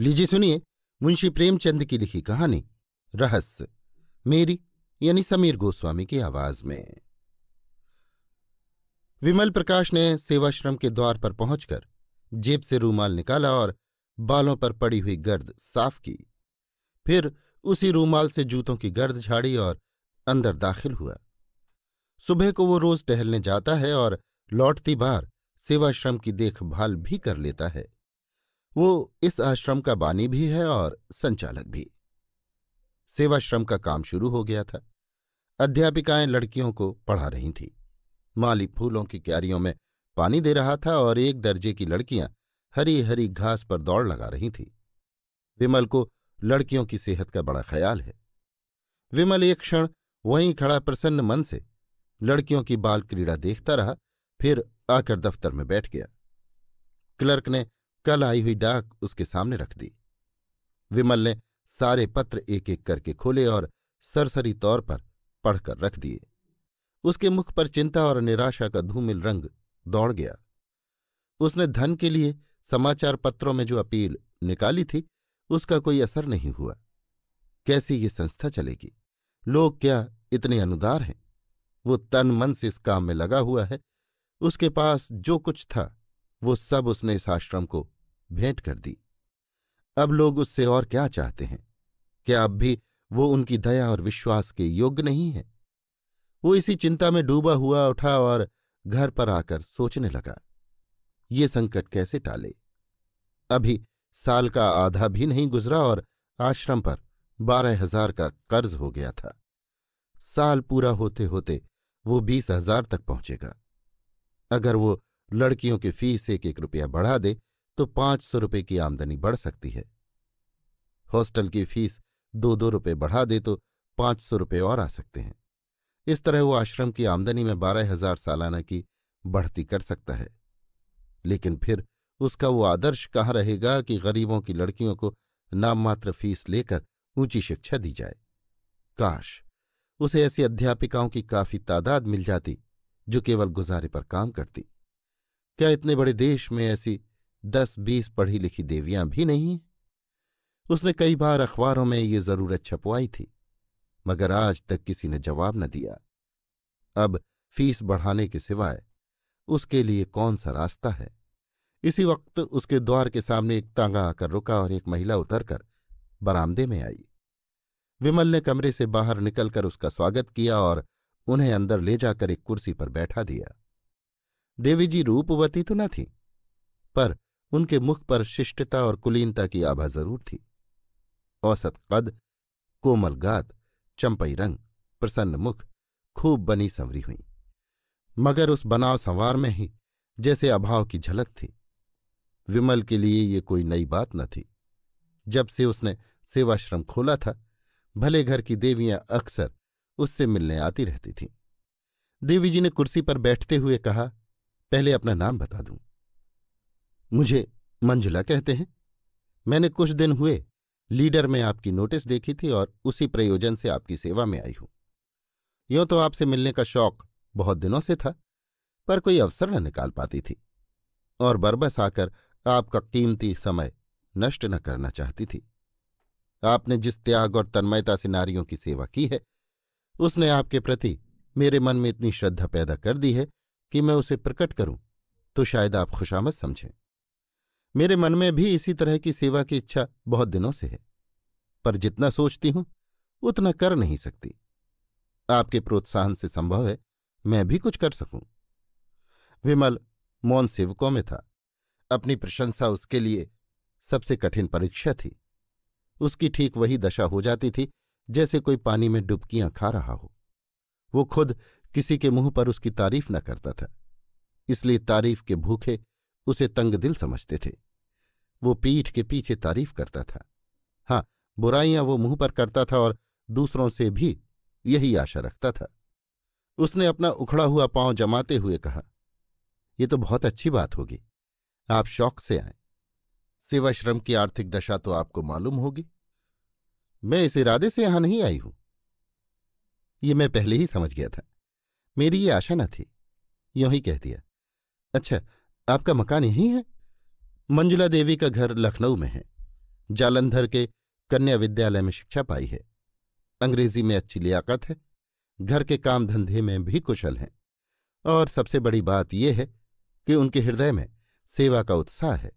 लीजिए सुनिए मुंशी प्रेमचंद की लिखी कहानी रहस्य मेरी यानी समीर गोस्वामी की आवाज में विमल प्रकाश ने सेवाश्रम के द्वार पर पहुंचकर जेब से रूमाल निकाला और बालों पर पड़ी हुई गर्द साफ की फिर उसी रूमाल से जूतों की गर्द झाड़ी और अंदर दाखिल हुआ सुबह को वो रोज टहलने जाता है और लौटती बार सेवाश्रम की देखभाल भी कर लेता है वो इस आश्रम का बानी भी है और संचालक भी सेवाश्रम का काम शुरू हो गया था अध्यापिकाएं लड़कियों को पढ़ा रही थीं माली फूलों की क्यारियों में पानी दे रहा था और एक दर्जे की लड़कियां हरी हरी घास पर दौड़ लगा रही थीं विमल को लड़कियों की सेहत का बड़ा ख्याल है विमल एक क्षण वहीं खड़ा प्रसन्न मन से लड़कियों की बाल क्रीड़ा देखता रहा फिर आकर दफ्तर में बैठ गया क्लर्क ने कल आई हुई डाक उसके सामने रख दी विमल ने सारे पत्र एक एक करके खोले और सरसरी तौर पर पढ़कर रख दिए उसके मुख पर चिंता और निराशा का धूमिल रंग दौड़ गया उसने धन के लिए समाचार पत्रों में जो अपील निकाली थी उसका कोई असर नहीं हुआ कैसे ये संस्था चलेगी लोग क्या इतने अनुदार हैं वो तन मन से इस काम में लगा हुआ है उसके पास जो कुछ था वो सब उसने इस आश्रम को भेंट कर दी अब लोग उससे और क्या चाहते हैं क्या अब भी वो उनकी दया और विश्वास के योग्य नहीं है वो इसी चिंता में डूबा हुआ उठा और घर पर आकर सोचने लगा ये संकट कैसे टाले अभी साल का आधा भी नहीं गुजरा और आश्रम पर बारह हजार का कर्ज हो गया था साल पूरा होते होते वो बीस हजार तक पहुंचेगा अगर वो लड़कियों की फीस एक एक रुपया बढ़ा दे तो पांच सौ रुपये की आमदनी बढ़ सकती है हॉस्टल की फीस दो दो रुपये बढ़ा दे तो पांच सौ रुपये और आ सकते हैं इस तरह वो आश्रम की आमदनी में बारह हजार सालाना की बढ़ती कर सकता है लेकिन फिर उसका वो आदर्श कहाँ रहेगा कि गरीबों की लड़कियों को नाममात्र फीस लेकर ऊंची शिक्षा दी जाए काश उसे ऐसी अध्यापिकाओं की काफी तादाद मिल जाती जो केवल गुजारे पर काम करती क्या इतने बड़े देश में ऐसी दस बीस पढ़ी लिखी देवियां भी नहीं हैं उसने कई बार अखबारों में ये जरूरत छपवाई थी मगर आज तक किसी ने जवाब न दिया अब फीस बढ़ाने के सिवाय उसके लिए कौन सा रास्ता है इसी वक्त उसके द्वार के सामने एक तांगा आकर रुका और एक महिला उतरकर बरामदे में आई विमल ने कमरे से बाहर निकलकर उसका स्वागत किया और उन्हें अंदर ले जाकर एक कुर्सी पर बैठा दिया देवी जी रूपवती तो न थी पर उनके मुख पर शिष्टता और कुलीनता की आभा जरूर थी औसत कद कोमल गात चंपई रंग प्रसन्न मुख खूब बनी संवरी हुई मगर उस बनाव संवार में ही जैसे अभाव की झलक थी विमल के लिए ये कोई नई बात न थी जब से उसने सेवाश्रम खोला था भले घर की देवियां अक्सर उससे मिलने आती रहती थीं देवी जी ने कुर्सी पर बैठते हुए कहा पहले अपना नाम बता दूं मुझे मंजुला कहते हैं मैंने कुछ दिन हुए लीडर में आपकी नोटिस देखी थी और उसी प्रयोजन से आपकी सेवा में आई हूं यों तो आपसे मिलने का शौक बहुत दिनों से था पर कोई अवसर न निकाल पाती थी और बरबस आकर आपका कीमती समय नष्ट न करना चाहती थी आपने जिस त्याग और तन्मयता से नारियों की सेवा की है उसने आपके प्रति मेरे मन में इतनी श्रद्धा पैदा कर दी है कि मैं उसे प्रकट करूं तो शायद आप खुशामद समझें मेरे मन में भी इसी तरह की सेवा की इच्छा बहुत दिनों से है पर जितना सोचती हूं उतना कर नहीं सकती आपके प्रोत्साहन से संभव है मैं भी कुछ कर सकूं विमल मौन सेवकों में था अपनी प्रशंसा उसके लिए सबसे कठिन परीक्षा थी उसकी ठीक वही दशा हो जाती थी जैसे कोई पानी में डुबकियां खा रहा हो वो खुद किसी के मुंह पर उसकी तारीफ न करता था इसलिए तारीफ के भूखे उसे तंग दिल समझते थे वो पीठ के पीछे तारीफ करता था हाँ बुराइयां वो मुंह पर करता था और दूसरों से भी यही आशा रखता था उसने अपना उखड़ा हुआ पांव जमाते हुए कहा ये तो बहुत अच्छी बात होगी आप शौक से आए सेवाश्रम की आर्थिक दशा तो आपको मालूम होगी मैं इस इरादे से यहां नहीं आई हूं ये मैं पहले ही समझ गया था मेरी ये आशा न थी यू ही कह दिया अच्छा आपका मकान यही है मंजुला देवी का घर लखनऊ में है जालंधर के कन्या विद्यालय में शिक्षा पाई है अंग्रेजी में अच्छी लियाकत है घर के काम धंधे में भी कुशल हैं और सबसे बड़ी बात यह है कि उनके हृदय में सेवा का उत्साह है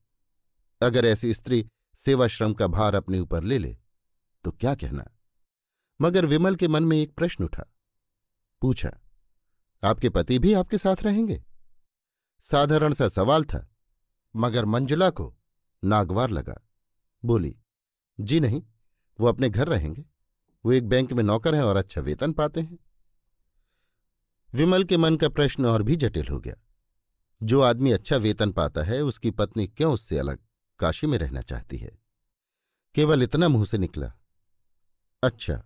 अगर ऐसी स्त्री सेवा श्रम का भार अपने ऊपर ले ले तो क्या कहना मगर विमल के मन में एक प्रश्न उठा पूछा आपके पति भी आपके साथ रहेंगे साधारण सा सवाल था मगर मंजुला को नागवार लगा बोली जी नहीं वो अपने घर रहेंगे वो एक बैंक में नौकर हैं और अच्छा वेतन पाते हैं विमल के मन का प्रश्न और भी जटिल हो गया जो आदमी अच्छा वेतन पाता है उसकी पत्नी क्यों उससे अलग काशी में रहना चाहती है केवल इतना मुंह से निकला अच्छा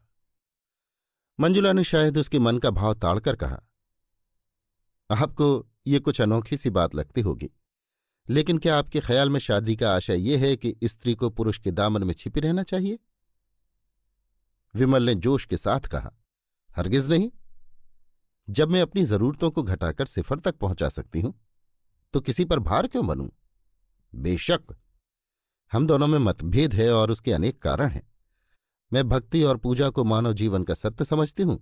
मंजुला ने शायद उसके मन का भाव ताड़कर कहा आपको ये कुछ अनोखी सी बात लगती होगी लेकिन क्या आपके ख्याल में शादी का आशय यह है कि स्त्री को पुरुष के दामन में छिपी रहना चाहिए विमल ने जोश के साथ कहा हरगिज नहीं जब मैं अपनी जरूरतों को घटाकर सिफर तक पहुंचा सकती हूं तो किसी पर भार क्यों बनूं? बेशक हम दोनों में मतभेद है और उसके अनेक कारण हैं मैं भक्ति और पूजा को मानव जीवन का सत्य समझती हूं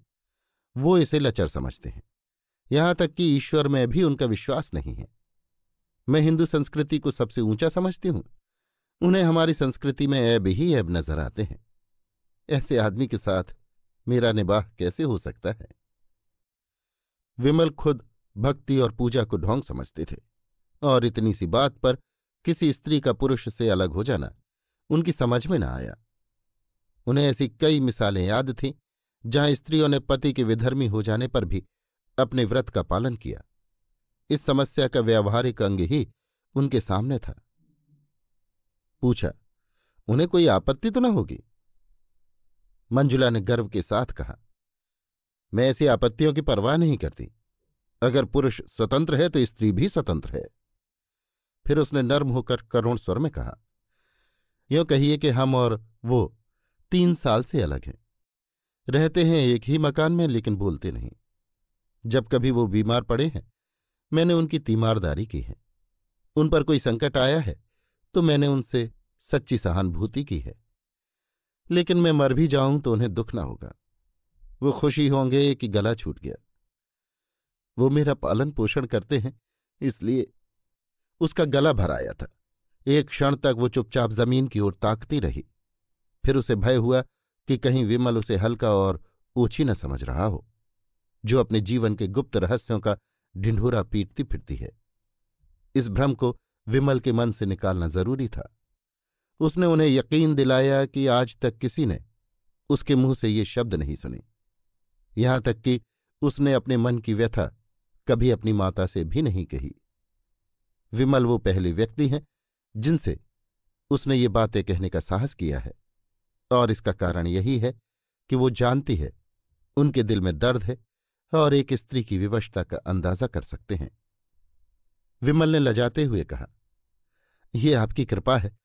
वो इसे लचर समझते हैं यहां तक कि ईश्वर में भी उनका विश्वास नहीं है मैं हिंदू संस्कृति को सबसे ऊंचा समझती हूं उन्हें हमारी संस्कृति में ऐब ही ऐब नजर आते हैं ऐसे आदमी के साथ मेरा निबाह कैसे हो सकता है विमल खुद भक्ति और पूजा को ढोंग समझते थे और इतनी सी बात पर किसी स्त्री का पुरुष से अलग हो जाना उनकी समझ में न आया उन्हें ऐसी कई मिसालें याद थीं जहां स्त्रियों ने पति के विधर्मी हो जाने पर भी अपने व्रत का पालन किया इस समस्या का व्यावहारिक अंग ही उनके सामने था पूछा उन्हें कोई आपत्ति तो न होगी मंजुला ने गर्व के साथ कहा मैं ऐसी आपत्तियों की परवाह नहीं करती अगर पुरुष स्वतंत्र है तो स्त्री भी स्वतंत्र है फिर उसने नर्म होकर करुण स्वर में कहा यो कहिए कि हम और वो तीन साल से अलग हैं रहते हैं एक ही मकान में लेकिन बोलते नहीं जब कभी वो बीमार पड़े हैं मैंने उनकी तीमारदारी की है उन पर कोई संकट आया है तो मैंने उनसे सच्ची सहानुभूति की है लेकिन मैं मर भी जाऊं तो उन्हें दुख ना होगा वो खुशी होंगे कि गला छूट गया वो मेरा पालन पोषण करते हैं इसलिए उसका गला भर आया था एक क्षण तक वो चुपचाप जमीन की ओर ताकती रही फिर उसे भय हुआ कि कहीं विमल उसे हल्का और ऊंची न समझ रहा हो जो अपने जीवन के गुप्त रहस्यों का ढिंढोरा पीटती फिरती है इस भ्रम को विमल के मन से निकालना जरूरी था उसने उन्हें यकीन दिलाया कि आज तक किसी ने उसके मुंह से ये शब्द नहीं सुने यहां तक कि उसने अपने मन की व्यथा कभी अपनी माता से भी नहीं कही विमल वो पहले व्यक्ति हैं जिनसे उसने ये बातें कहने का साहस किया है और इसका कारण यही है कि वो जानती है उनके दिल में दर्द है और एक स्त्री की विवशता का अंदाजा कर सकते हैं विमल ने लजाते हुए कहा यह आपकी कृपा है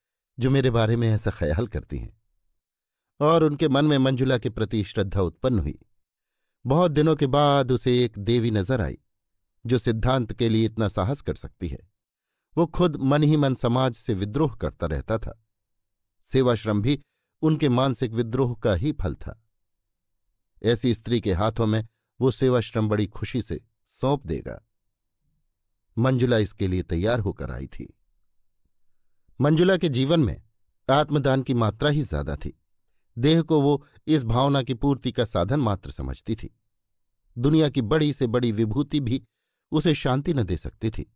जो मेरे बारे में ऐसा ख्याल करती हैं और उनके मन में मंजुला के प्रति श्रद्धा उत्पन्न हुई बहुत दिनों के बाद उसे एक देवी नजर आई जो सिद्धांत के लिए इतना साहस कर सकती है वो खुद मन ही मन समाज से विद्रोह करता रहता था सेवाश्रम भी उनके मानसिक विद्रोह का ही फल था ऐसी स्त्री के हाथों में वो सेवाश्रम बड़ी खुशी से सौंप देगा मंजुला इसके लिए तैयार होकर आई थी मंजुला के जीवन में आत्मदान की मात्रा ही ज्यादा थी देह को वो इस भावना की पूर्ति का साधन मात्र समझती थी दुनिया की बड़ी से बड़ी विभूति भी उसे शांति न दे सकती थी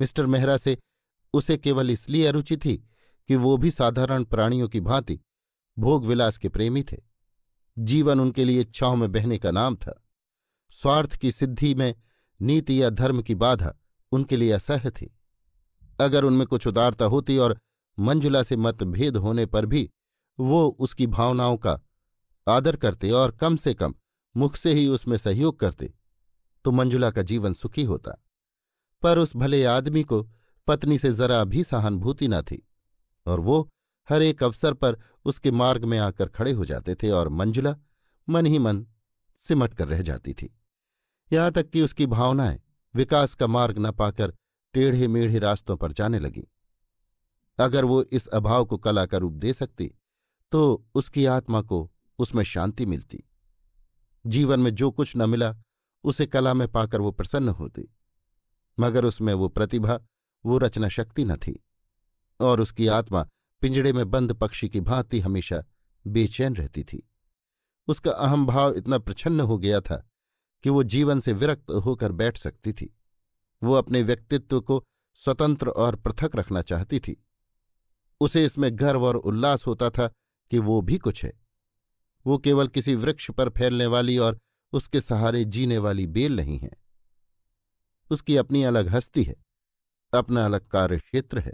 मिस्टर मेहरा से उसे केवल इसलिए अरुचि थी कि वो भी साधारण प्राणियों की भांति भोग विलास के प्रेमी थे जीवन उनके लिए इच्छाओं में बहने का नाम था स्वार्थ की सिद्धि में नीति या धर्म की बाधा उनके लिए असह्य थी अगर उनमें कुछ उदारता होती और मंजुला से मतभेद होने पर भी वो उसकी भावनाओं का आदर करते और कम से कम मुख से ही उसमें सहयोग करते तो मंजुला का जीवन सुखी होता पर उस भले आदमी को पत्नी से जरा भी सहानुभूति न थी और वो हर एक अवसर पर उसके मार्ग में आकर खड़े हो जाते थे और मंजुला मन ही मन सिमट कर रह जाती थी यहां तक कि उसकी भावनाएं विकास का मार्ग न पाकर टेढ़े मेढ़े रास्तों पर जाने लगी अगर वो इस अभाव को कला का रूप दे सकती तो उसकी आत्मा को उसमें शांति मिलती जीवन में जो कुछ न मिला उसे कला में पाकर वो प्रसन्न होती मगर उसमें वो प्रतिभा वो रचना शक्ति न थी और उसकी आत्मा पिंजड़े में बंद पक्षी की भांति हमेशा बेचैन रहती थी उसका अहम भाव इतना प्रछन्न हो गया था कि वो जीवन से विरक्त होकर बैठ सकती थी वो अपने व्यक्तित्व को स्वतंत्र और पृथक रखना चाहती थी उसे इसमें गर्व और उल्लास होता था कि वो भी कुछ है वो केवल किसी वृक्ष पर फैलने वाली और उसके सहारे जीने वाली बेल नहीं है उसकी अपनी अलग हस्ती है अपना अलग कार्य क्षेत्र है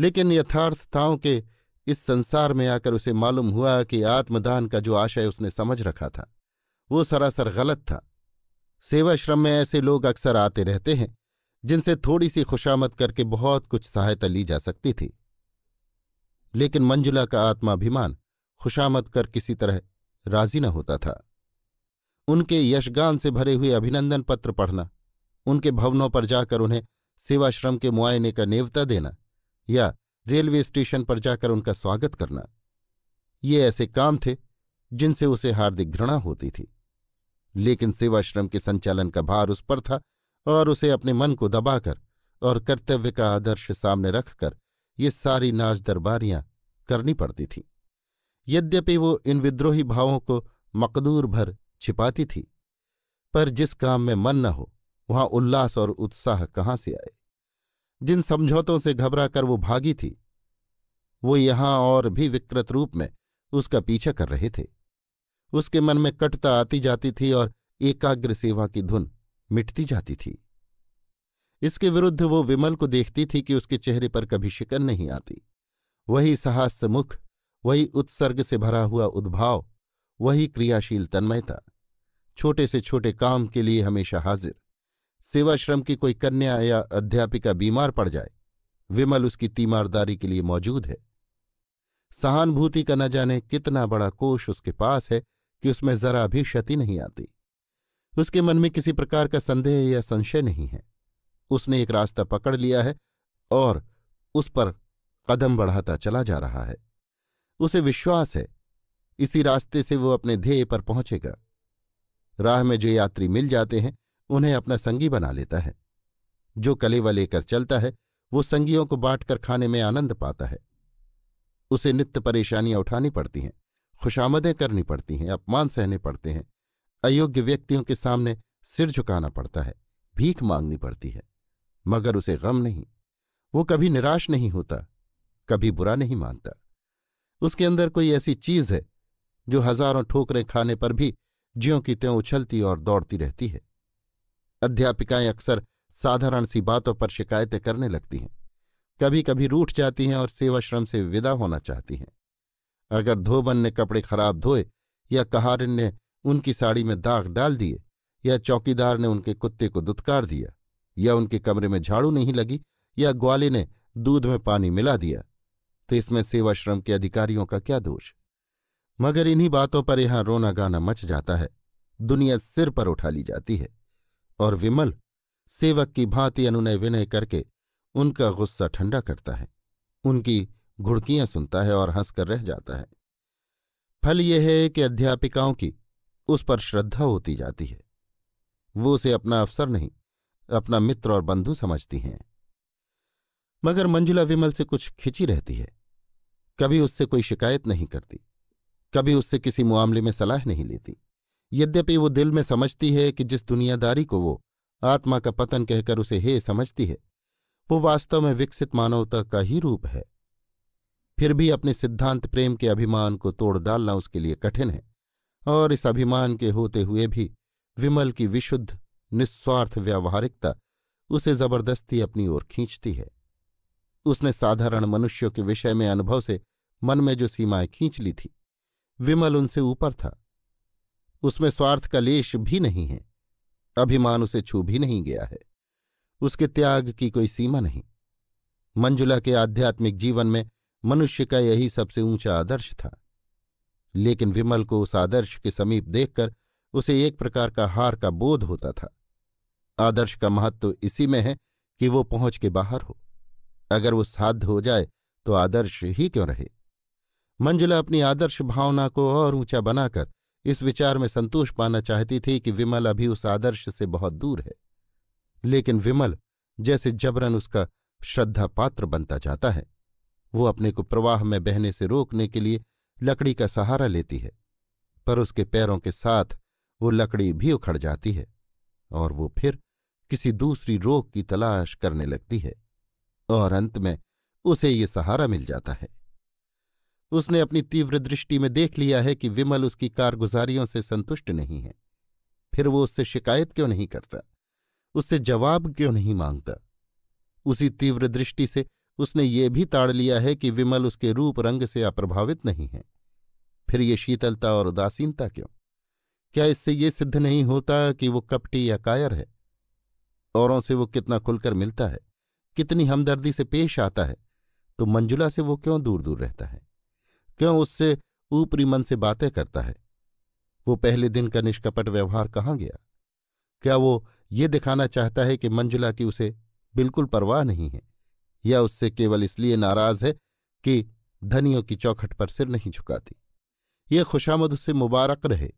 लेकिन यथार्थताओं के इस संसार में आकर उसे मालूम हुआ कि आत्मदान का जो आशय उसने समझ रखा था वो सरासर गलत था सेवाश्रम में ऐसे लोग अक्सर आते रहते हैं जिनसे थोड़ी सी खुशामद करके बहुत कुछ सहायता ली जा सकती थी लेकिन मंजुला का आत्माभिमान खुशामद कर किसी तरह राजी न होता था उनके यशगान से भरे हुए अभिनंदन पत्र पढ़ना उनके भवनों पर जाकर उन्हें सेवाश्रम के मुआयने का नेवता देना या रेलवे स्टेशन पर जाकर उनका स्वागत करना ये ऐसे काम थे जिनसे उसे हार्दिक घृणा होती थी लेकिन सेवाश्रम के संचालन का भार उस पर था और उसे अपने मन को दबाकर और कर्तव्य का आदर्श सामने रखकर ये सारी नाच दरबारियां करनी पड़ती थीं यद्यपि वो इन विद्रोही भावों को मकदूर भर छिपाती थी पर जिस काम में मन न हो वहां उल्लास और उत्साह कहाँ से आए जिन समझौतों से घबरा कर वो भागी थी वो यहां और भी विकृत रूप में उसका पीछा कर रहे थे उसके मन में कटता आती जाती थी और एकाग्र सेवा की धुन मिटती जाती थी इसके विरुद्ध वो विमल को देखती थी कि उसके चेहरे पर कभी शिकन नहीं आती वही साहस मुख वही उत्सर्ग से भरा हुआ उद्भाव वही क्रियाशील तन्मयता छोटे से छोटे काम के लिए हमेशा हाजिर सेवाश्रम की कोई कन्या या अध्यापिका बीमार पड़ जाए विमल उसकी तीमारदारी के लिए मौजूद है सहानुभूति का न जाने कितना बड़ा कोष उसके पास है कि उसमें जरा भी क्षति नहीं आती उसके मन में किसी प्रकार का संदेह या संशय नहीं है उसने एक रास्ता पकड़ लिया है और उस पर कदम बढ़ाता चला जा रहा है उसे विश्वास है इसी रास्ते से वो अपने ध्येय पर पहुंचेगा राह में जो यात्री मिल जाते हैं उन्हें अपना संगी बना लेता है जो कलेवा लेकर चलता है वो संगियों को बांटकर खाने में आनंद पाता है उसे नित्य परेशानियां उठानी पड़ती हैं खुशामदें करनी पड़ती हैं अपमान सहने पड़ते हैं अयोग्य व्यक्तियों के सामने सिर झुकाना पड़ता है भीख मांगनी पड़ती है मगर उसे गम नहीं वो कभी निराश नहीं होता कभी बुरा नहीं मानता उसके अंदर कोई ऐसी चीज है जो हजारों ठोकरें खाने पर भी ज्यों की त्यों उछलती और दौड़ती रहती है अध्यापिकाएं अक्सर साधारण सी बातों पर शिकायतें करने लगती हैं कभी कभी रूठ जाती हैं और सेवाश्रम से विदा होना चाहती हैं अगर धोबन ने कपड़े खराब धोए या कहारिन ने उनकी साड़ी में दाग डाल दिए या चौकीदार ने उनके कुत्ते को दुत्कार दिया या उनके कमरे में झाड़ू नहीं लगी या ग्वाले ने दूध में पानी मिला दिया तो इसमें सेवाश्रम के अधिकारियों का क्या दोष मगर इन्हीं बातों पर यहां रोना गाना मच जाता है दुनिया सिर पर उठा ली जाती है और विमल सेवक की भांति अनुनय विनय करके उनका गुस्सा ठंडा करता है उनकी घुड़कियां सुनता है और हंसकर रह जाता है फल यह है कि अध्यापिकाओं की उस पर श्रद्धा होती जाती है वो उसे अपना अफसर नहीं अपना मित्र और बंधु समझती हैं मगर मंजुला विमल से कुछ खिंची रहती है कभी उससे कोई शिकायत नहीं करती कभी उससे किसी मामले में सलाह नहीं लेती यद्यपि वो दिल में समझती है कि जिस दुनियादारी को वो आत्मा का पतन कहकर उसे हे समझती है वो वास्तव में विकसित मानवता का ही रूप है फिर भी अपने सिद्धांत प्रेम के अभिमान को तोड़ डालना उसके लिए कठिन है और इस अभिमान के होते हुए भी विमल की विशुद्ध निस्वार्थ व्यावहारिकता उसे जबरदस्ती अपनी ओर खींचती है उसने साधारण मनुष्यों के विषय में अनुभव से मन में जो सीमाएं खींच ली थी विमल उनसे ऊपर था उसमें स्वार्थ का लेश भी नहीं है अभिमान उसे छू भी नहीं गया है उसके त्याग की कोई सीमा नहीं मंजुला के आध्यात्मिक जीवन में मनुष्य का यही सबसे ऊंचा आदर्श था लेकिन विमल को उस आदर्श के समीप देखकर उसे एक प्रकार का हार का बोध होता था आदर्श का महत्व इसी में है कि वो पहुंच के बाहर हो अगर वो साध हो जाए तो आदर्श ही क्यों रहे मंजुला अपनी आदर्श भावना को और ऊंचा बनाकर इस विचार में संतोष पाना चाहती थी कि विमल अभी उस आदर्श से बहुत दूर है लेकिन विमल जैसे जबरन उसका श्रद्धा पात्र बनता जाता है वो अपने को प्रवाह में बहने से रोकने के लिए लकड़ी का सहारा लेती है पर उसके पैरों के साथ वो लकड़ी भी उखड़ जाती है और वो फिर किसी दूसरी रोक की तलाश करने लगती है और अंत में उसे ये सहारा मिल जाता है उसने अपनी तीव्र दृष्टि में देख लिया है कि विमल उसकी कारगुजारियों से संतुष्ट नहीं है फिर वो उससे शिकायत क्यों नहीं करता उससे जवाब क्यों नहीं मांगता उसी तीव्र दृष्टि से उसने ये भी ताड़ लिया है कि विमल उसके रूप रंग से अप्रभावित नहीं है फिर ये शीतलता और उदासीनता क्यों क्या इससे ये सिद्ध नहीं होता कि वो कपटी या कायर है औरों से वो कितना खुलकर मिलता है कितनी हमदर्दी से पेश आता है तो मंजुला से वो क्यों दूर दूर रहता है क्यों उससे ऊपरी मन से बातें करता है वो पहले दिन का निष्कपट व्यवहार कहाँ गया क्या वो ये दिखाना चाहता है कि मंजुला की उसे बिल्कुल परवाह नहीं है या उससे केवल इसलिए नाराज है कि धनियों की चौखट पर सिर नहीं झुकाती ये खुशामद उसे मुबारक रहे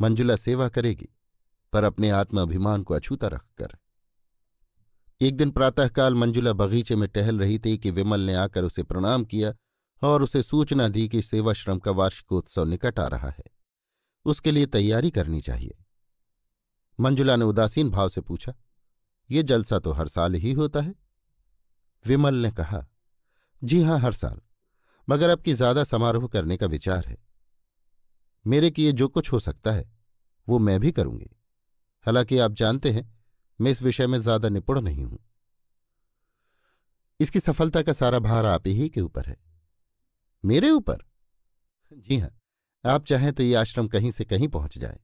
मंजुला सेवा करेगी पर अपने आत्माभिमान को अछूता रखकर एक दिन प्रातःकाल मंजुला बगीचे में टहल रही थी कि विमल ने आकर उसे प्रणाम किया और उसे सूचना दी कि सेवाश्रम का वार्षिकोत्सव निकट आ रहा है उसके लिए तैयारी करनी चाहिए मंजुला ने उदासीन भाव से पूछा ये जलसा तो हर साल ही होता है विमल ने कहा जी हां हर साल मगर अब की ज्यादा समारोह करने का विचार है मेरे किए जो कुछ हो सकता है वो मैं भी करूंगी हालांकि आप जानते हैं मैं इस विषय में ज्यादा निपुण नहीं हूं इसकी सफलता का सारा भार आप ही के ऊपर है मेरे ऊपर जी हाँ आप चाहें तो ये आश्रम कहीं से कहीं पहुंच जाए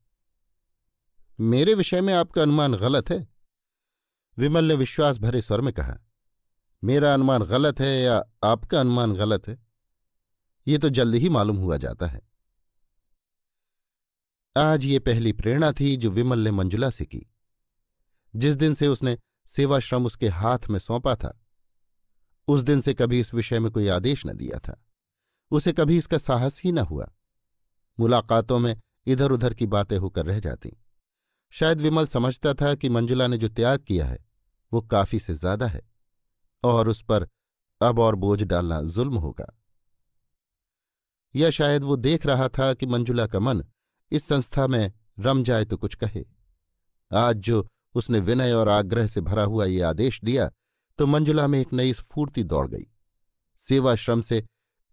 मेरे विषय में आपका अनुमान गलत है विमल ने विश्वास भरे स्वर में कहा मेरा अनुमान गलत है या आपका अनुमान गलत है ये तो जल्द ही मालूम हुआ जाता है आज ये पहली प्रेरणा थी जो विमल ने मंजुला से की जिस दिन से उसने सेवाश्रम उसके हाथ में सौंपा था उस दिन से कभी इस विषय में कोई आदेश न दिया था उसे कभी इसका साहस ही न हुआ मुलाकातों में इधर उधर की बातें होकर रह जाती शायद विमल समझता था कि मंजुला ने जो त्याग किया है वो काफी से ज्यादा है और उस पर अब और बोझ डालना जुल्म होगा या शायद वो देख रहा था कि मंजुला का मन इस संस्था में रम जाए तो कुछ कहे आज जो उसने विनय और आग्रह से भरा हुआ ये आदेश दिया तो मंजुला में एक नई स्फूर्ति दौड़ गई सेवा श्रम से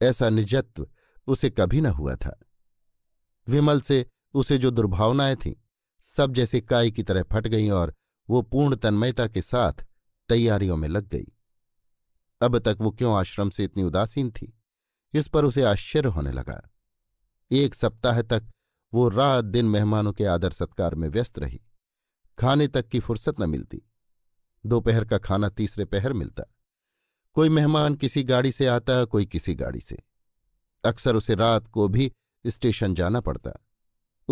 ऐसा निजत्व उसे कभी न हुआ था विमल से उसे जो दुर्भावनाएं थीं सब जैसे काय की तरह फट गईं और वो पूर्ण तन्मयता के साथ तैयारियों में लग गई अब तक वो क्यों आश्रम से इतनी उदासीन थी इस पर उसे आश्चर्य होने लगा एक सप्ताह तक वो रात दिन मेहमानों के आदर सत्कार में व्यस्त रही खाने तक की फुर्सत न मिलती दोपहर का खाना तीसरे पहर मिलता कोई मेहमान किसी गाड़ी से आता कोई किसी गाड़ी से अक्सर उसे रात को भी स्टेशन जाना पड़ता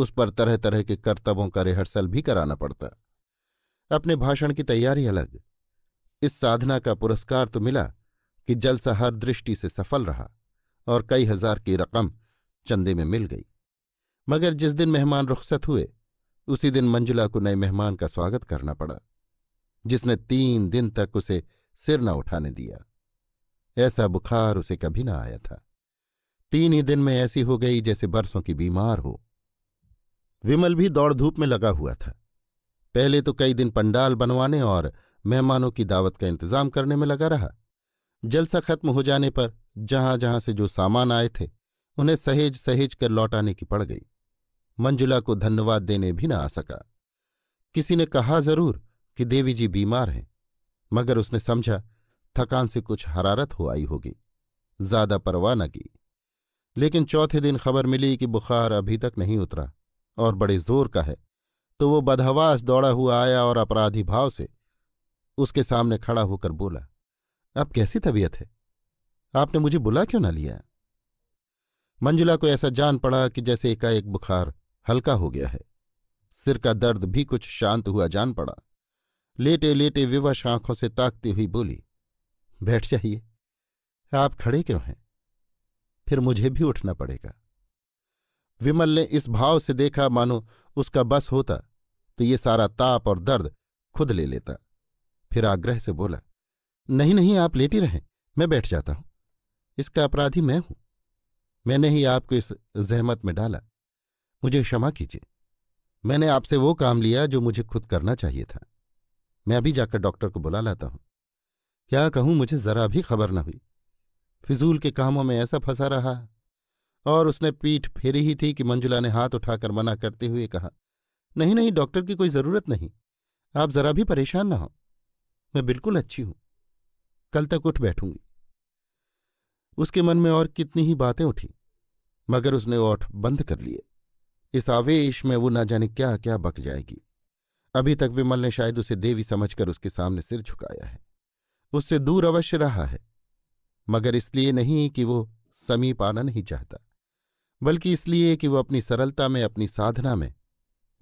उस पर तरह तरह के कर्तव्यों का रिहर्सल भी कराना पड़ता अपने भाषण की तैयारी अलग इस साधना का पुरस्कार तो मिला कि जलसा हर दृष्टि से सफल रहा और कई हजार की रकम चंदे में मिल गई मगर जिस दिन मेहमान रुखसत हुए उसी दिन मंजुला को नए मेहमान का स्वागत करना पड़ा जिसने तीन दिन तक उसे सिर न उठाने दिया ऐसा बुखार उसे कभी न आया था तीन ही दिन में ऐसी हो गई जैसे बरसों की बीमार हो विमल भी दौड़ धूप में लगा हुआ था पहले तो कई दिन पंडाल बनवाने और मेहमानों की दावत का इंतजाम करने में लगा रहा जलसा खत्म हो जाने पर जहां जहां से जो सामान आए थे उन्हें सहेज सहेज कर लौटाने की पड़ गई मंजुला को धन्यवाद देने भी न आ सका किसी ने कहा जरूर कि देवी जी बीमार हैं मगर उसने समझा थकान से कुछ हरारत हो आई होगी ज्यादा परवाह न की लेकिन चौथे दिन खबर मिली कि बुखार अभी तक नहीं उतरा और बड़े जोर का है तो वो बदहवास दौड़ा हुआ आया और अपराधी भाव से उसके सामने खड़ा होकर बोला आप कैसी तबीयत है आपने मुझे बुला क्यों ना लिया मंजुला को ऐसा जान पड़ा कि जैसे एकाएक बुखार हल्का हो गया है सिर का दर्द भी कुछ शांत हुआ जान पड़ा लेटे लेटे विवश आंखों से ताकती हुई बोली बैठ जाइए आप खड़े क्यों हैं फिर मुझे भी उठना पड़ेगा विमल ने इस भाव से देखा मानो उसका बस होता तो ये सारा ताप और दर्द खुद ले लेता फिर आग्रह से बोला नहीं नहीं आप लेट ही रहें मैं बैठ जाता हूं इसका अपराधी मैं हूं मैंने ही आपको इस जहमत में डाला मुझे क्षमा कीजिए मैंने आपसे वो काम लिया जो मुझे खुद करना चाहिए था मैं अभी जाकर डॉक्टर को बुला लाता हूं क्या कहूं मुझे जरा भी खबर न हुई फिजूल के कामों में ऐसा फंसा रहा और उसने पीठ फेरी ही थी कि मंजुला ने हाथ उठाकर मना करते हुए कहा नहीं नहीं डॉक्टर की कोई ज़रूरत नहीं आप ज़रा भी परेशान ना हो मैं बिल्कुल अच्छी हूं कल तक उठ बैठूंगी उसके मन में और कितनी ही बातें उठी मगर उसने ओठ बंद कर लिए इस आवेश में वो ना जाने क्या क्या बक जाएगी अभी तक विमल ने शायद उसे देवी समझकर उसके सामने सिर झुकाया है उससे दूर अवश्य रहा है मगर इसलिए नहीं कि वो समीप आना नहीं चाहता बल्कि इसलिए कि वो अपनी सरलता में अपनी साधना में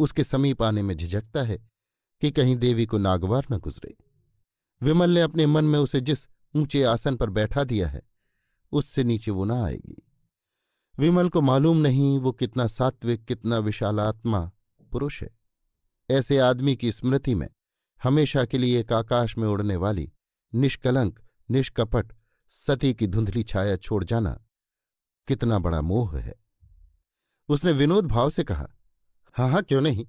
उसके समीप आने में झिझकता है कि कहीं देवी को नागवार न गुजरे विमल ने अपने मन में उसे जिस ऊंचे आसन पर बैठा दिया है उससे नीचे वो ना आएगी विमल को मालूम नहीं वो कितना सात्विक कितना विशालात्मा पुरुष है ऐसे आदमी की स्मृति में हमेशा के लिए एक आकाश में उड़ने वाली निष्कलंक निष्कपट सती की धुंधली छाया छोड़ जाना कितना बड़ा मोह है उसने विनोद भाव से कहा हाँ हाँ क्यों नहीं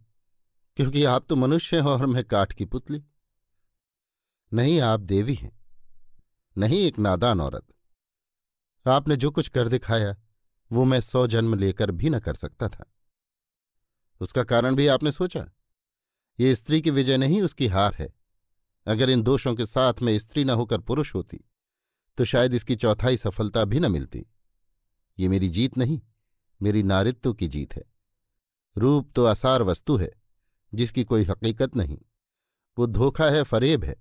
क्योंकि आप तो मनुष्य हैं और मैं काठ की पुतली नहीं आप देवी हैं नहीं एक नादान औरत आपने जो कुछ कर दिखाया वो मैं सौ जन्म लेकर भी न कर सकता था उसका कारण भी आपने सोचा ये स्त्री की विजय नहीं उसकी हार है अगर इन दोषों के साथ में स्त्री न होकर पुरुष होती तो शायद इसकी चौथाई सफलता भी न मिलती ये मेरी जीत नहीं मेरी नारित्व की जीत है रूप तो आसार वस्तु है जिसकी कोई हकीकत नहीं वो धोखा है फरेब है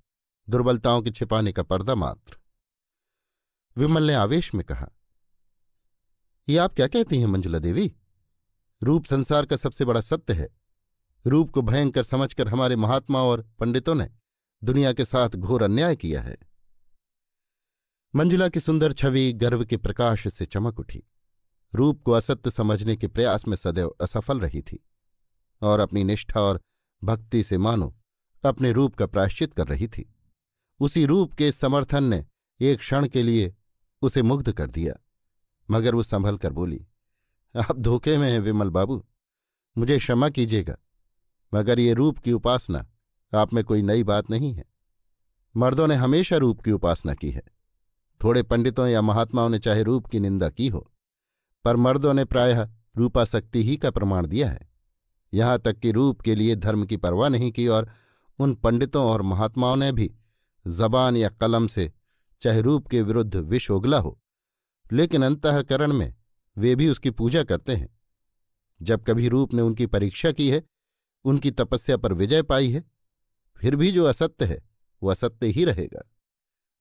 दुर्बलताओं के छिपाने का पर्दा मात्र विमल ने आवेश में कहा ये आप क्या कहती हैं मंजुला देवी रूप संसार का सबसे बड़ा सत्य है रूप को भयंकर समझकर हमारे महात्मा और पंडितों ने दुनिया के साथ घोर अन्याय किया है मंजुला की सुंदर छवि गर्व के प्रकाश से चमक उठी रूप को असत्य समझने के प्रयास में सदैव असफल रही थी और अपनी निष्ठा और भक्ति से मानो अपने रूप का प्रायश्चित कर रही थी उसी रूप के समर्थन ने एक क्षण के लिए उसे मुग्ध कर दिया मगर वो संभल कर बोली आप धोखे में हैं विमल बाबू मुझे क्षमा कीजिएगा मगर ये रूप की उपासना आप में कोई नई बात नहीं है मर्दों ने हमेशा रूप की उपासना की है थोड़े पंडितों या महात्माओं ने चाहे रूप की निंदा की हो पर मर्दों ने प्रायः रूपाशक्ति ही का प्रमाण दिया है यहां तक कि रूप के लिए धर्म की परवाह नहीं की और उन पंडितों और महात्माओं ने भी जबान या कलम से चाहे रूप के विरुद्ध विष उगला हो लेकिन अंतकरण में वे भी उसकी पूजा करते हैं जब कभी रूप ने उनकी परीक्षा की है उनकी तपस्या पर विजय पाई है फिर भी जो असत्य है वह असत्य ही रहेगा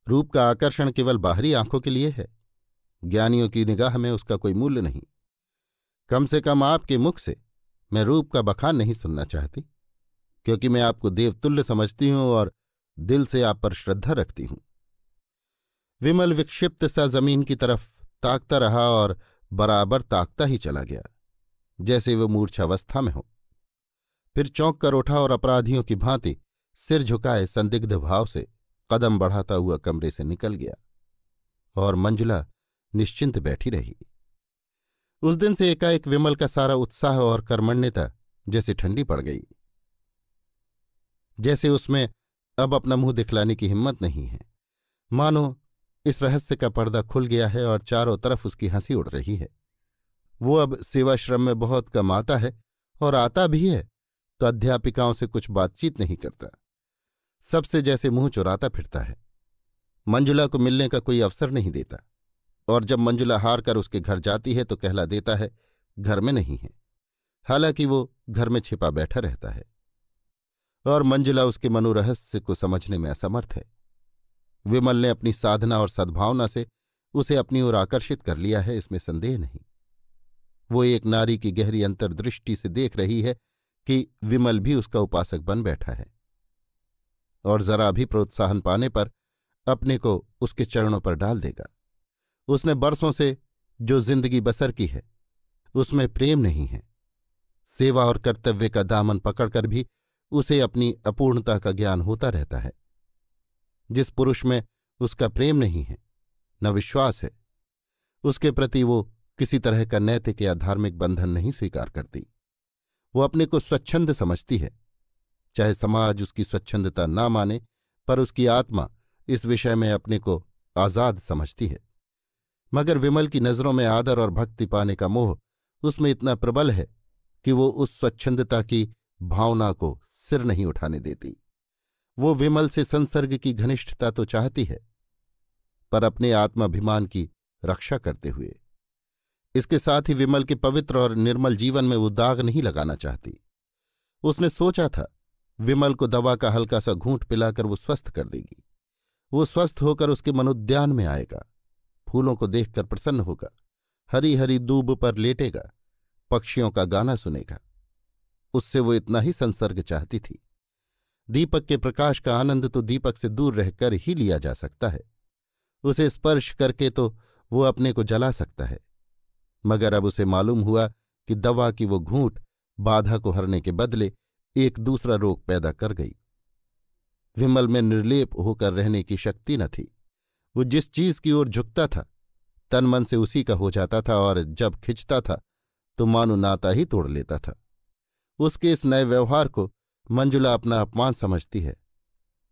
रूप का आकर्षण केवल बाहरी आंखों के लिए है ज्ञानियों की निगाह में उसका कोई मूल्य नहीं कम से कम आपके मुख से मैं रूप का बखान नहीं सुनना चाहती क्योंकि मैं आपको देवतुल्य समझती हूं और दिल से आप पर श्रद्धा रखती हूं विमल विक्षिप्त सा जमीन की तरफ ताकता रहा और बराबर ताकता ही चला गया जैसे वह मूर्छावस्था में हो फिर चौंक कर उठा और अपराधियों की भांति सिर झुकाए संदिग्ध भाव से कदम बढ़ाता हुआ कमरे से निकल गया और मंजुला निश्चिंत बैठी रही उस दिन से एकाएक विमल का सारा उत्साह और कर्मण्यता जैसे ठंडी पड़ गई जैसे उसमें अब अपना मुंह दिखलाने की हिम्मत नहीं है मानो इस रहस्य का पर्दा खुल गया है और चारों तरफ उसकी हंसी उड़ रही है वो अब सेवाश्रम में बहुत कम आता है और आता भी है तो अध्यापिकाओं से कुछ बातचीत नहीं करता सबसे जैसे मुंह चुराता फिरता है मंजुला को मिलने का कोई अवसर नहीं देता और जब मंजुला हार कर उसके घर जाती है तो कहला देता है घर में नहीं है हालांकि वो घर में छिपा बैठा रहता है और मंजुला उसके मनोरहस्य को समझने में असमर्थ है विमल ने अपनी साधना और सद्भावना से उसे अपनी ओर आकर्षित कर लिया है इसमें संदेह नहीं वो एक नारी की गहरी अंतर्दृष्टि से देख रही है कि विमल भी उसका उपासक बन बैठा है और जरा भी प्रोत्साहन पाने पर अपने को उसके चरणों पर डाल देगा उसने बरसों से जो जिंदगी बसर की है उसमें प्रेम नहीं है सेवा और कर्तव्य का दामन पकड़कर भी उसे अपनी अपूर्णता का ज्ञान होता रहता है जिस पुरुष में उसका प्रेम नहीं है न विश्वास है उसके प्रति वो किसी तरह का नैतिक या धार्मिक बंधन नहीं स्वीकार करती वो अपने को स्वच्छंद समझती है चाहे समाज उसकी स्वच्छंदता ना माने पर उसकी आत्मा इस विषय में अपने को आज़ाद समझती है मगर विमल की नज़रों में आदर और भक्ति पाने का मोह उसमें इतना प्रबल है कि वो उस स्वच्छंदता की भावना को सिर नहीं उठाने देती वो विमल से संसर्ग की घनिष्ठता तो चाहती है पर अपने आत्माभिमान की रक्षा करते हुए इसके साथ ही विमल के पवित्र और निर्मल जीवन में वो दाग नहीं लगाना चाहती उसने सोचा था विमल को दवा का हल्का सा घूंट पिलाकर वो स्वस्थ कर देगी वो स्वस्थ होकर उसके मनोद्यान में आएगा फूलों को देखकर प्रसन्न होगा हरी हरी दूब पर लेटेगा पक्षियों का गाना सुनेगा उससे वो इतना ही संसर्ग चाहती थी दीपक के प्रकाश का आनंद तो दीपक से दूर रहकर ही लिया जा सकता है उसे स्पर्श करके तो वो अपने को जला सकता है मगर अब उसे मालूम हुआ कि दवा की वो घूंट बाधा को हरने के बदले एक दूसरा रोग पैदा कर गई विमल में निर्लेप होकर रहने की शक्ति न थी वो जिस चीज की ओर झुकता था तन मन से उसी का हो जाता था और जब खिंचता था तो मानो नाता ही तोड़ लेता था उसके इस नए व्यवहार को मंजुला अपना अपमान समझती है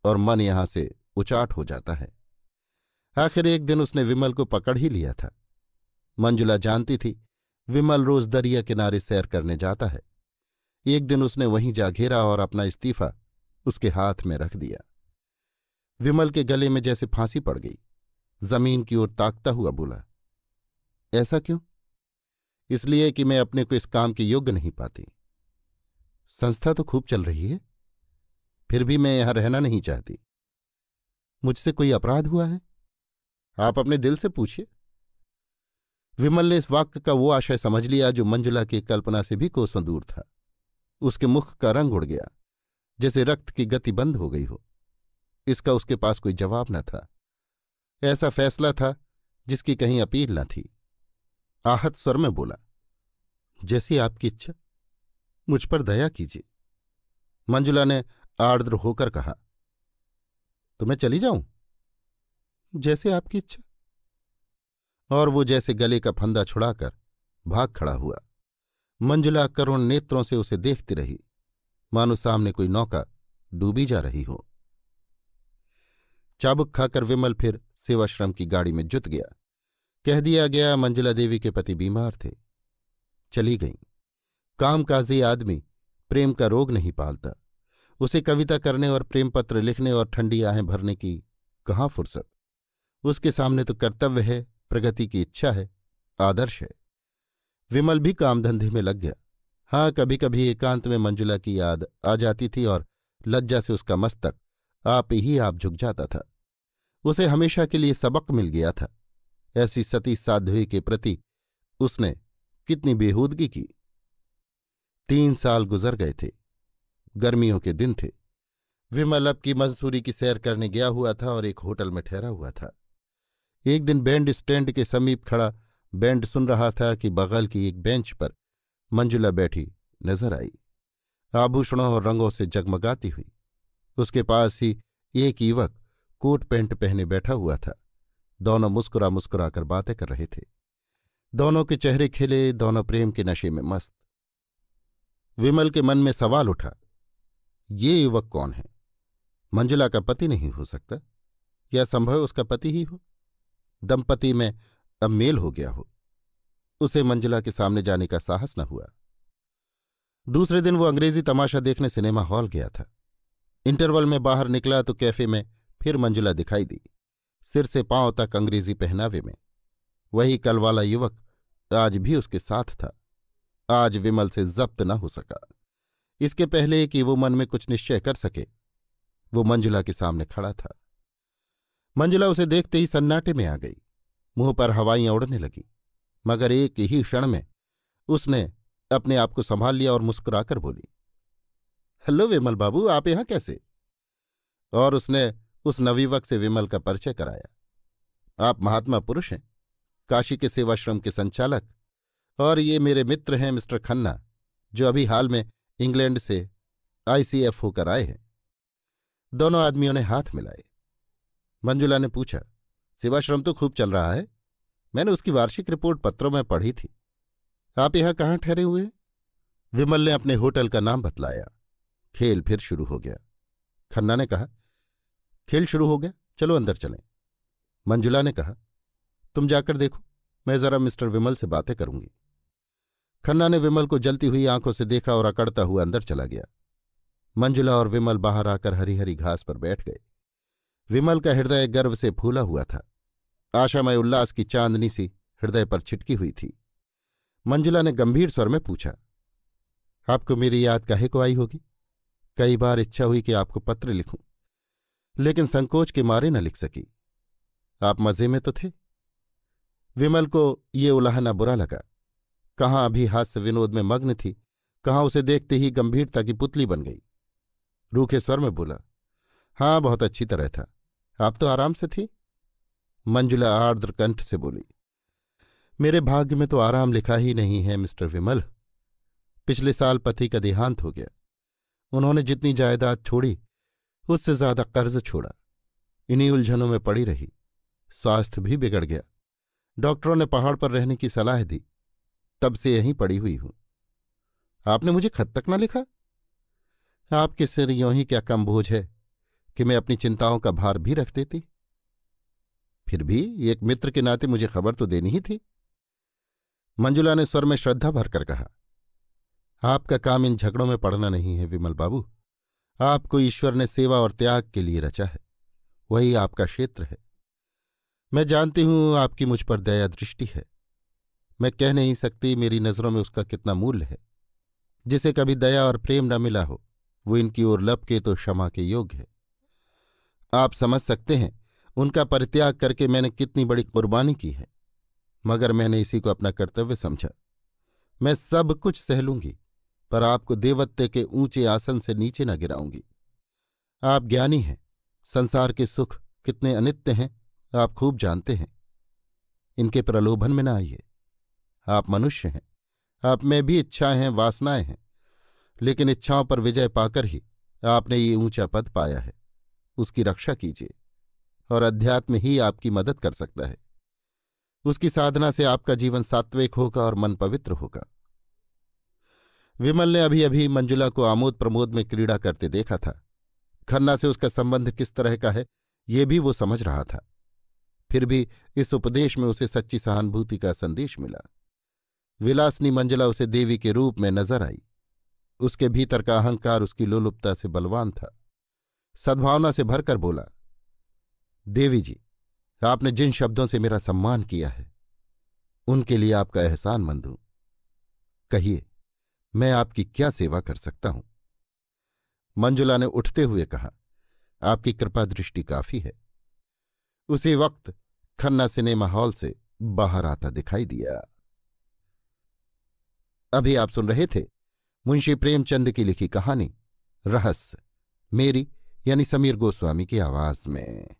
और मन यहां से उचाट हो जाता है आखिर एक दिन उसने विमल को पकड़ ही लिया था मंजुला जानती थी विमल रोज दरिया किनारे सैर करने जाता है एक दिन उसने वहीं जा घेरा और अपना इस्तीफा उसके हाथ में रख दिया विमल के गले में जैसे फांसी पड़ गई जमीन की ओर ताकता हुआ बोला ऐसा क्यों इसलिए कि मैं अपने को इस काम के योग्य नहीं पाती संस्था तो खूब चल रही है फिर भी मैं यहां रहना नहीं चाहती मुझसे कोई अपराध हुआ है आप अपने दिल से पूछिए विमल ने इस वाक्य का वो आशय समझ लिया जो मंजुला की कल्पना से भी कोसों दूर था उसके मुख का रंग उड़ गया जैसे रक्त की गति बंद हो गई हो इसका उसके पास कोई जवाब न था ऐसा फैसला था जिसकी कहीं अपील न थी आहत स्वर में बोला जैसी आपकी इच्छा मुझ पर दया कीजिए मंजुला ने आर्द्र होकर कहा तो मैं चली जाऊं जैसे आपकी इच्छा और वो जैसे गले का फंदा छुड़ाकर भाग खड़ा हुआ मंजुला करुण नेत्रों से उसे देखती रही मानो सामने कोई नौका डूबी जा रही हो चाबुक खाकर विमल फिर सेवाश्रम की गाड़ी में जुट गया कह दिया गया मंजुला देवी के पति बीमार थे चली गईं कामकाजी आदमी प्रेम का रोग नहीं पालता उसे कविता करने और प्रेम पत्र लिखने और ठंडी आहें भरने की कहाँ फुर्सत उसके सामने तो कर्तव्य है प्रगति की इच्छा है आदर्श है विमल भी कामधंधे में लग गया हाँ कभी कभी एकांत में मंजुला की याद आ जाती थी और लज्जा से उसका मस्तक आप ही आप झुक जाता था उसे हमेशा के लिए सबक मिल गया था ऐसी सती साध्वी के प्रति उसने कितनी बेहूदगी की तीन साल गुजर गए थे गर्मियों के दिन थे विमल अब की मजसूरी की सैर करने गया हुआ था और एक होटल में ठहरा हुआ था एक दिन बैंड स्टैंड के समीप खड़ा बैंड सुन रहा था कि बगल की एक बेंच पर मंजुला बैठी नजर आई आभूषणों और रंगों से जगमगाती हुई उसके पास ही एक युवक कोट पैंट पहने बैठा हुआ था दोनों मुस्कुरा मुस्कुरा कर बातें कर रहे थे दोनों के चेहरे खिले दोनों प्रेम के नशे में मस्त विमल के मन में सवाल उठा ये युवक कौन है मंजुला का पति नहीं हो सकता या संभव उसका पति ही हो दंपति में अब मेल हो गया हो उसे मंजुला के सामने जाने का साहस न हुआ दूसरे दिन वो अंग्रेजी तमाशा देखने सिनेमा हॉल गया था इंटरवल में बाहर निकला तो कैफे में फिर मंजुला दिखाई दी सिर से पांव तक अंग्रेजी पहनावे में वही कल वाला युवक आज भी उसके साथ था आज विमल से जब्त न हो सका इसके पहले कि वो मन में कुछ निश्चय कर सके वो मंजुला के सामने खड़ा था मंजुला उसे देखते ही सन्नाटे में आ गई मुंह पर हवाइयां उड़ने लगी मगर एक ही क्षण में उसने अपने आप को संभाल लिया और मुस्कुराकर बोली हेलो विमल बाबू आप यहां कैसे और उसने उस नवीवक से विमल का परिचय कराया आप महात्मा पुरुष हैं काशी के सेवाश्रम के संचालक और ये मेरे मित्र हैं मिस्टर खन्ना जो अभी हाल में इंग्लैंड से आईसीएफ होकर आए हैं दोनों आदमियों ने हाथ मिलाए मंजुला ने पूछा सेवाश्रम तो खूब चल रहा है मैंने उसकी वार्षिक रिपोर्ट पत्रों में पढ़ी थी आप यहां कहाँ ठहरे हुए विमल ने अपने होटल का नाम बतलाया खेल फिर शुरू हो गया खन्ना ने कहा खेल शुरू हो गया चलो अंदर चलें मंजुला ने कहा तुम जाकर देखो मैं जरा मिस्टर विमल से बातें करूंगी खन्ना ने विमल को जलती हुई आंखों से देखा और अकड़ता हुआ अंदर चला गया मंजुला और विमल बाहर आकर हरी-हरी घास पर बैठ गए विमल का हृदय गर्व से फूला हुआ था आशामय उल्लास की चांदनी सी हृदय पर छिटकी हुई थी मंजुला ने गंभीर स्वर में पूछा आपको मेरी याद काहे को आई होगी कई बार इच्छा हुई कि आपको पत्र लिखूं लेकिन संकोच के मारे न लिख सकी आप मजे में तो थे विमल को ये उलाहना बुरा लगा कहाँ अभी हास्य विनोद में मग्न थी कहाँ उसे देखते ही गंभीरता की पुतली बन गई रूखे स्वर में बोला हाँ बहुत अच्छी तरह था आप तो आराम से थी मंजुला आर्द्र कंठ से बोली मेरे भाग्य में तो आराम लिखा ही नहीं है मिस्टर विमल पिछले साल पति का देहांत हो गया उन्होंने जितनी जायदाद छोड़ी उससे ज्यादा कर्ज छोड़ा इन्हीं उलझनों में पड़ी रही स्वास्थ्य भी बिगड़ गया डॉक्टरों ने पहाड़ पर रहने की सलाह दी तब से यहीं पड़ी हुई हूं आपने मुझे खत तक ना लिखा आपके सिर यू ही क्या कम बोझ है कि मैं अपनी चिंताओं का भार भी रख देती फिर भी एक मित्र के नाते मुझे खबर तो देनी ही थी मंजुला ने स्वर में श्रद्धा भरकर कहा आपका काम इन झगड़ों में पड़ना नहीं है विमल बाबू आपको ईश्वर ने सेवा और त्याग के लिए रचा है वही आपका क्षेत्र है मैं जानती हूं आपकी मुझ पर दया दृष्टि है मैं कह नहीं सकती मेरी नज़रों में उसका कितना मूल्य है जिसे कभी दया और प्रेम न मिला हो वो इनकी ओर लपके तो क्षमा के योग्य है आप समझ सकते हैं उनका परित्याग करके मैंने कितनी बड़ी कुर्बानी की है मगर मैंने इसी को अपना कर्तव्य समझा मैं सब कुछ सहलूंगी पर आपको देवत्य के ऊंचे आसन से नीचे न गिराऊंगी आप ज्ञानी हैं संसार के सुख कितने अनित्य हैं आप खूब जानते हैं इनके प्रलोभन में न आइए आप मनुष्य हैं आप में भी इच्छाएं हैं वासनाएं हैं लेकिन इच्छाओं पर विजय पाकर ही आपने ये ऊंचा पद पाया है उसकी रक्षा कीजिए और अध्यात्म ही आपकी मदद कर सकता है उसकी साधना से आपका जीवन सात्विक होगा और मन पवित्र होगा विमल ने अभी अभी मंजुला को आमोद प्रमोद में क्रीड़ा करते देखा था खन्ना से उसका संबंध किस तरह का है ये भी वो समझ रहा था फिर भी इस उपदेश में उसे सच्ची सहानुभूति का संदेश मिला विलासनी मंजला उसे देवी के रूप में नजर आई उसके भीतर का अहंकार उसकी लोलुपता से बलवान था सद्भावना से भरकर बोला देवी जी आपने जिन शब्दों से मेरा सम्मान किया है उनके लिए आपका एहसान मंद हूं कहिए मैं आपकी क्या सेवा कर सकता हूं मंजुला ने उठते हुए कहा आपकी कृपा दृष्टि काफी है उसी वक्त खन्ना सिनेमा हॉल से बाहर आता दिखाई दिया अभी आप सुन रहे थे मुंशी प्रेमचंद की लिखी कहानी रहस्य मेरी यानी समीर गोस्वामी की आवाज में